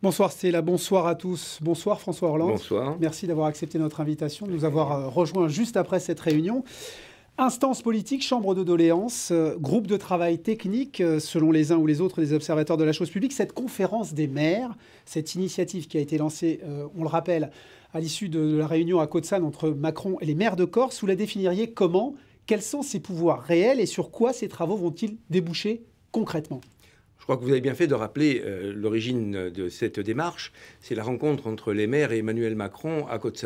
Bonsoir Stella, bonsoir à tous. Bonsoir François Hollande. Bonsoir. Merci d'avoir accepté notre invitation, de nous avoir euh, rejoints juste après cette réunion. Instance politique, chambre de doléances, euh, groupe de travail technique, euh, selon les uns ou les autres des observateurs de la chose publique, cette conférence des maires, cette initiative qui a été lancée, on le rappelle, à l'issue de, la réunion à côte entre Macron et les maires de Corse, vous la définiriez comment Quels sont ses pouvoirs réels et sur quoi ces travaux vont-ils déboucher concrètement je crois que vous avez bien fait de rappeler euh, l'origine de cette démarche. C'est la rencontre entre les maires et Emmanuel Macron à côte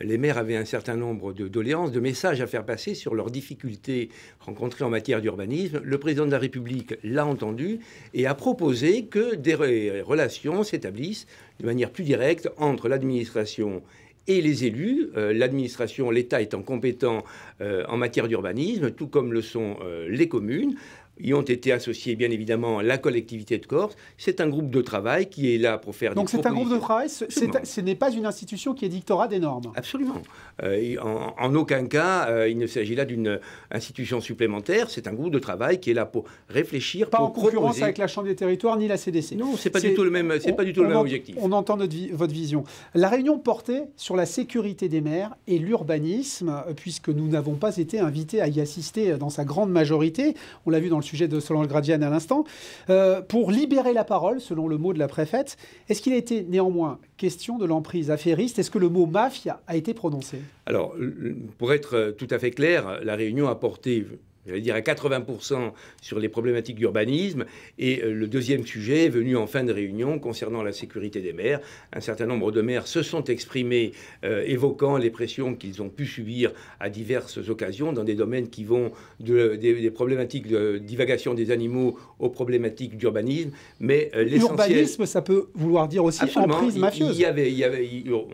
Les maires avaient un certain nombre de doléances, de messages à faire passer sur leurs difficultés rencontrées en matière d'urbanisme. Le président de la République l'a entendu et a proposé que des relations s'établissent de manière plus directe entre l'administration et les élus. Euh, l'administration, l'État étant compétent euh, en matière d'urbanisme, tout comme le sont les communes y ont été associés, bien évidemment, la collectivité de Corse. C'est un groupe de travail qui est là pour faire Donc Donc c'est un groupe de travail, ce, n'est pas une institution qui est des normes Absolument. Euh, en, aucun cas, euh, il ne s'agit là d'une institution supplémentaire. C'est un groupe de travail qui est là pour réfléchir, Pas en concurrence avec la Chambre des territoires ni la CDC. Non, ce n'est pas, du tout le même, pas du tout le même objectif. On entend votre vision. La réunion portait sur la sécurité des maires et l'urbanisme, euh, puisque nous n'avons pas été invités à y assister dans sa grande majorité. On l'a vu dans le sujet de Solange Gradienne à l'instant, euh, pour libérer la parole, selon le mot de la préfète. Est-ce qu'il a été néanmoins question de l'emprise affairiste Est-ce que le mot mafia a été prononcé Alors, pour être euh, tout à fait clair, la Réunion a porté j'allais dire à 80% sur les problématiques d'urbanisme. Et euh, le deuxième sujet est venu en fin de réunion concernant la sécurité des maires. Un certain nombre de maires se sont exprimés euh, évoquant les pressions qu'ils ont pu subir à diverses occasions dans des domaines qui vont de, des, problématiques de divagation des animaux aux problématiques d'urbanisme. Mais euh, L'urbanisme, ça peut vouloir dire aussi emprise mafieuse. Il y avait, il y avait,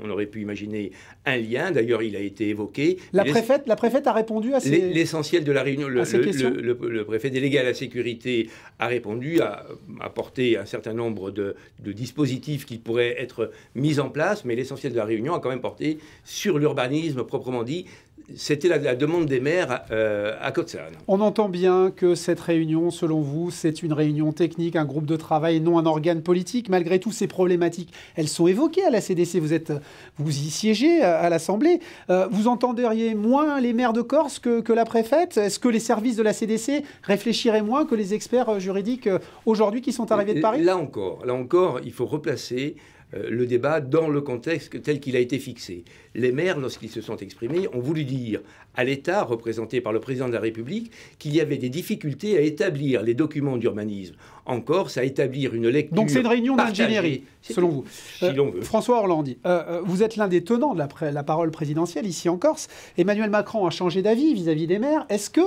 on aurait pu imaginer un lien, d'ailleurs il a été évoqué. La préfète, la préfète a répondu à ces... L'essentiel de la réunion le, préfet délégué à la sécurité a répondu, a apporté un certain nombre de dispositifs qui pourraient être mis en place, mais l'essentiel de la réunion a quand même porté sur l'urbanisme proprement dit, c'était la, demande des maires euh, à à Cotzern. On entend bien que cette réunion, selon vous, c'est une réunion technique, un groupe de travail et non un organe politique. Malgré tout, ces problématiques, elles sont évoquées à la CDC. Vous, êtes, vous y siégez à l'Assemblée. Euh, vous entendriez moins les maires de Corse que, la préfète Est-ce que les services de la CDC réfléchiraient moins que les experts euh, juridiques aujourd'hui qui sont arrivés de Paris Là encore, là encore, il faut replacer euh, le débat dans le contexte tel qu'il a été fixé. Les maires, lorsqu'ils se sont exprimés, ont voulu dire à l'État, représenté par le président de la République, qu'il y avait des difficultés à établir les documents d'urbanisme en Corse, à établir une lecture. Donc c'est une réunion d'ingénierie, selon vous. Euh, François Orlandi, euh, vous êtes l'un des tenants de la, parole présidentielle ici en Corse. Emmanuel Macron a changé d'avis vis-à-vis des maires. Est-ce que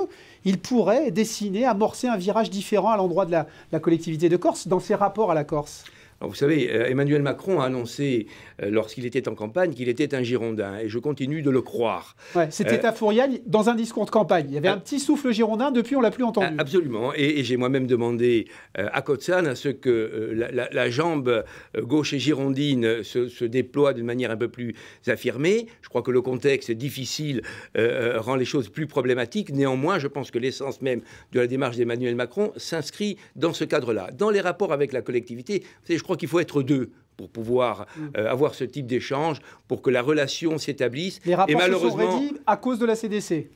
il pourrait dessiner, amorcer un virage différent à l'endroit de la collectivité de Corse dans ses rapports à la Corse vous savez, euh, Emmanuel Macron a annoncé, euh, lorsqu'il était en campagne, qu'il était un Girondin, et je continue de le croire. C'était euh, à Fourial, dans un discours de campagne. Il y avait un, ah. petit souffle girondin, depuis on l'a plus entendu. Ah, absolument, et, j'ai moi-même demandé à Cotsan à ce que la, jambe gauche et girondine se, déploie d'une manière un peu plus affirmée. Je crois que le contexte difficile rend les choses plus problématiques. Néanmoins, je pense que l'essence même de la démarche d'Emmanuel Macron s'inscrit dans ce cadre-là. Dans les rapports avec la collectivité, je crois qu'il faut être deux pour pouvoir mm. euh, avoir ce type d'échange, pour que la relation s'établisse. Les rapports et malheureusement, se sont rédits à cause de la CDC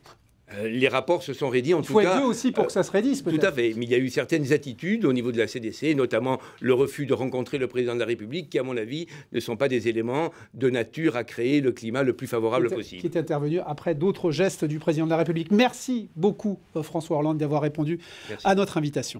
euh, les rapports se sont rédits en tout cas. Il faut être deux aussi pour que ça se rédisse, peut-être. Tout à fait. Mais il y a eu certaines attitudes au niveau de la CDC, notamment le refus de rencontrer le président de la République, qui, à mon avis, ne sont pas des éléments de nature à créer le climat le plus favorable possible. Qui est intervenu après d'autres gestes du président de la République. Merci beaucoup, euh, François Hollande, d'avoir répondu à notre invitation.